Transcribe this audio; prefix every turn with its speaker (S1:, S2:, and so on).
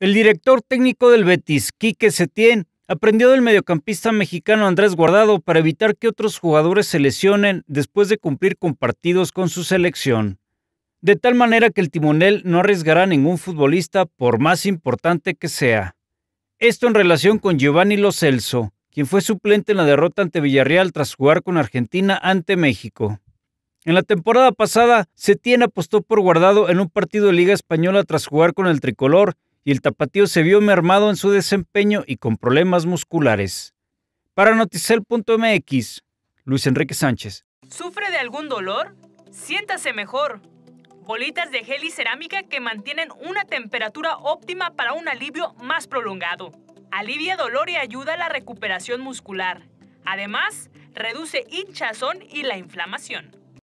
S1: El director técnico del Betis, Quique Setién, aprendió del mediocampista mexicano Andrés Guardado para evitar que otros jugadores se lesionen después de cumplir con partidos con su selección. De tal manera que el timonel no arriesgará a ningún futbolista por más importante que sea. Esto en relación con Giovanni Lo Celso, quien fue suplente en la derrota ante Villarreal tras jugar con Argentina ante México. En la temporada pasada, Setién apostó por Guardado en un partido de Liga Española tras jugar con el tricolor y el tapatío se vio mermado en su desempeño y con problemas musculares. Para Noticel.mx, Luis Enrique Sánchez.
S2: ¿Sufre de algún dolor? Siéntase mejor. Bolitas de gel y cerámica que mantienen una temperatura óptima para un alivio más prolongado. Alivia dolor y ayuda a la recuperación muscular. Además, reduce hinchazón y la inflamación.